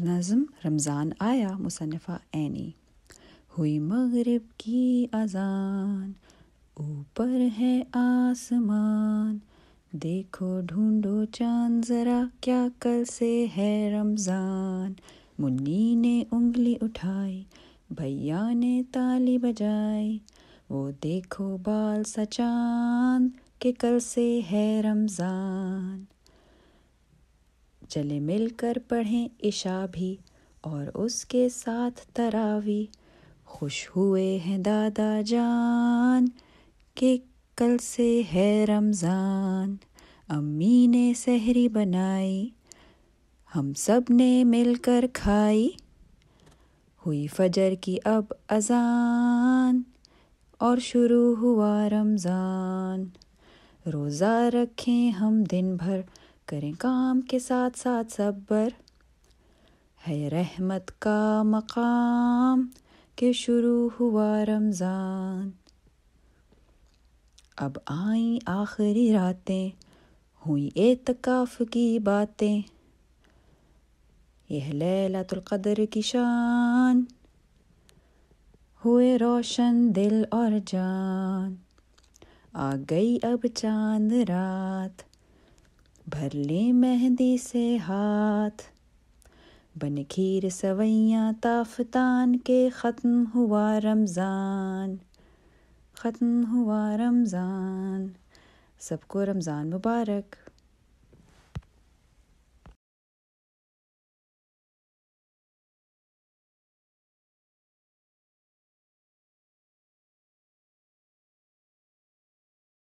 नज़म रमज़ान आया मुसनफ़ा ऐनी हुई मगरब की अजान ऊपर है आसमान देखो ढूंढो चांद ज़रा क्या कल से है रमज़ान मुन्नी ने उंगली उठाई भैया ने ताली बजाई वो देखो बाल सचान के कल से है रमज़ान चले मिलकर पढ़ें इशा भी और उसके साथ तरावी खुश हुए हैं दादा जान के कल से है रमज़ान अम्मी ने सहरी बनाई हम सब ने मिलकर खाई हुई फजर की अब अजान और शुरू हुआ रमज़ान रोज़ा रखें हम दिन भर करें काम के साथ साथ सब्र है रहमत का मकाम के शुरू हुआ रमज़ान अब आई आखिरी रातें हुई एतकाफ की बातें यह कदर की शान हुए रोशन दिल और जान आ गई अब चांद रात भर ले मेहंदी से हाथ बन खीर सवैया ताफतान के ख़त्म हुआ रमज़ान ख़त्म हुआ रमज़ान सबको रमज़ान मुबारक